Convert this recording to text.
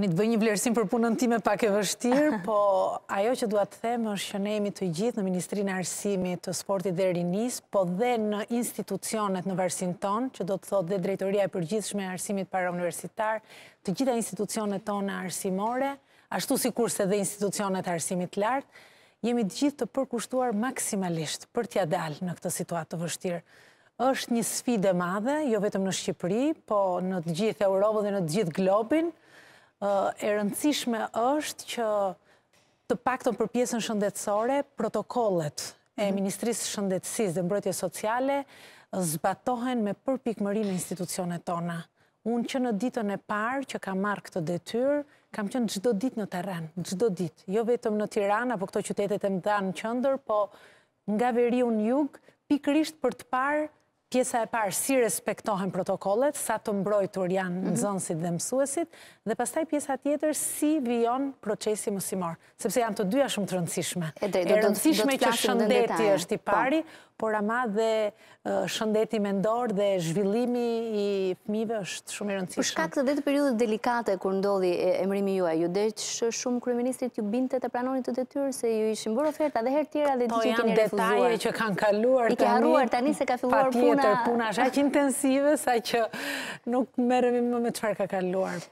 një të bëj një vlerësim për punën time pak e vështirë, po ajo që duat të themë është që jemi të gjithë në Ministrinë Arsimit të Sportit dhe Rinis, po dhe në institucionet në varsin tonë, që do të thotë dhe Drejtoria e Përgjithshme Arsimit para Universitarë, të gjitha institucionet tonë arsimore, ashtu si kurse dhe institucionet arsimit lartë, jemi të gjithë të përkushtuar maksimalisht për tja dalë në këtë situatë të vështirë është një sfide madhe, jo vetëm në Shqipëri, po në të gjithë Europë dhe në të gjithë globin, e rëndësishme është që të pakton për pjesën shëndetsore protokollet e mhm. Ministrisë Shëndetsis dhe Mbrojtje Sociale zbatohen me përpikëmërin e institucionet tona. Unë që në ditën e parë që ka marrë këtë detyrë, kam qënë gjdo ditë në teren, gjdo ditë. Jo vetëm në Tiran, apo këto qytetet e më në qëndër, po nga veri unë jugë, pikërisht për të parë pjesa e parë si respektohen protokollet, sa të mbrojtur janë mhm. nëzonsit dhe mësuesit, dhe pastaj pjesa tjetër si vion procesi mësimor, sepse janë të dyja shumë të rëndësishme. E rëndësishme që shëndeti është i po. pari, por ama dhe shëndeti mendor dhe zhvillimi i fmive është shumë i rëndësishme. Për shkak të dhe të periudet delikate kur ndodhi emrimi ju e ju dhe shumë kryeministrit ju binte të pranonit të të tyrë se ju ishim bërë oferta dhe her tjera dhe të që kini refuzuar. Po janë detaje që kanë kaluar të një. se ka filluar tërpuna është aq intensive, sa që nuk mërëmi më me qëfar ka kaluar.